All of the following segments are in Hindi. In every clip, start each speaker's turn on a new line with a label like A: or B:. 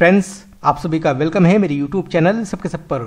A: फ्रेंड्स आप सभी का वेलकम है मेरे यूट्यूब चैनल सबके सब पर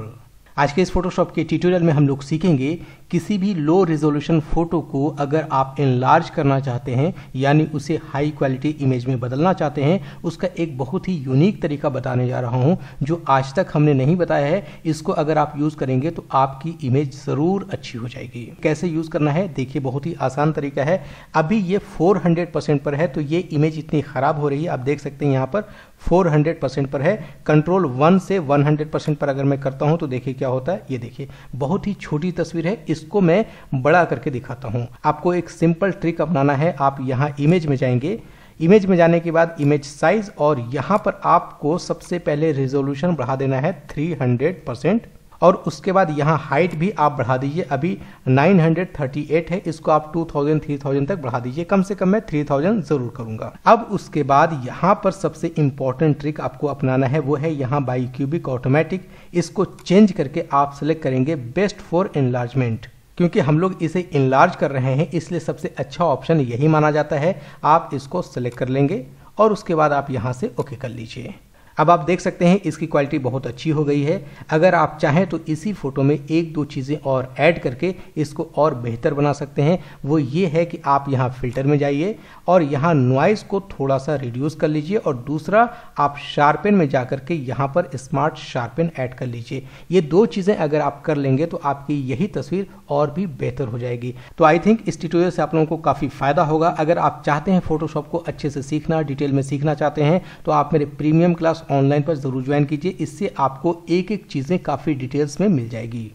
A: आज के इस फोटोशॉप के ट्यूटोरियल में हम लोग सीखेंगे किसी भी लो रेजोल्यूशन फ़ोटो को अगर आप इनलार्ज करना चाहते हैं यानी उसे हाई क्वालिटी इमेज में बदलना चाहते हैं उसका एक बहुत ही यूनिक तरीका बताने जा रहा हूं जो आज तक हमने नहीं बताया है इसको अगर आप यूज़ करेंगे तो आपकी इमेज ज़रूर अच्छी हो जाएगी कैसे यूज़ करना है देखिए बहुत ही आसान तरीका है अभी ये 400% पर है तो ये इमेज इतनी ख़राब हो रही है आप देख सकते हैं यहाँ पर 400 परसेंट पर है कंट्रोल वन से 100 परसेंट पर अगर मैं करता हूँ तो देखिए क्या होता है ये देखिए बहुत ही छोटी तस्वीर है इस जिसको मैं बड़ा करके दिखाता हूँ आपको एक सिंपल ट्रिक अपनाना है आप यहाँ इमेज में जाएंगे इमेज में जाने के बाद इमेज साइज और यहाँ पर आपको सबसे पहले रेजोल्यूशन बढ़ा देना है 300 परसेंट और उसके बाद यहाँ हाइट भी आप बढ़ा दीजिए अभी 938 है इसको आप 2000 3000 तक बढ़ा दीजिए कम से कम मैं 3000 जरूर करूंगा अब उसके बाद यहाँ पर सबसे इम्पोर्टेंट ट्रिक आपको अपनाना है वो है यहाँ बाई क्यूबिक ऑटोमेटिक इसको चेंज करके आप सेलेक्ट करेंगे बेस्ट फॉर एनलार्जमेंट क्योंकि हम लोग इसे इनलार्ज कर रहे हैं इसलिए सबसे अच्छा ऑप्शन यही माना जाता है आप इसको सेलेक्ट कर लेंगे और उसके बाद आप यहाँ से ओके कर लीजिए अब आप देख सकते हैं इसकी क्वालिटी बहुत अच्छी हो गई है अगर आप चाहें तो इसी फोटो में एक दो चीज़ें और ऐड करके इसको और बेहतर बना सकते हैं वो ये है कि आप यहाँ फिल्टर में जाइए और यहाँ नॉइस को थोड़ा सा रिड्यूस कर लीजिए और दूसरा आप शार्पन में जा के यहाँ पर स्मार्ट शार्पन ऐड कर लीजिए ये दो चीज़ें अगर आप कर लेंगे तो आपकी यही तस्वीर और भी बेहतर हो जाएगी तो आई थिंक इस ट्यूटोरियल से आप लोगों को काफ़ी फ़ायदा होगा अगर आप चाहते हैं फोटोशॉप को अच्छे से सीखना डिटेल में सीखना चाहते हैं तो आप मेरे प्रीमियम क्लास ऑनलाइन पर ज़रूर ज्वाइन कीजिए इससे आपको एक एक चीज़ें काफ़ी डिटेल्स में मिल जाएगी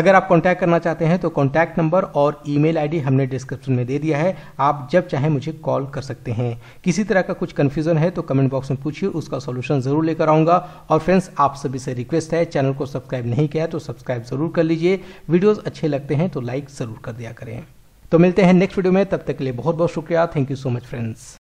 A: अगर आप कॉन्टैक्ट करना चाहते हैं तो कॉन्टैक्ट नंबर और ईमेल आईडी हमने डिस्क्रिप्शन में दे दिया है आप जब चाहे मुझे कॉल कर सकते हैं किसी तरह का कुछ कन्फ्यूजन है तो कमेंट बॉक्स में पूछिए उसका सोल्यूशन जरूर लेकर आऊंगा और फ्रेंड्स आप सभी से रिक्वेस्ट है चैनल को सब्सक्राइब नहीं किया तो सब्सक्राइब जरूर कर लीजिए वीडियोज अच्छे लगते हैं तो लाइक जरूर कर दिया करें तो मिलते हैं नेक्स्ट वीडियो में तब तक के लिए बहुत बहुत शुक्रिया thank you so much friends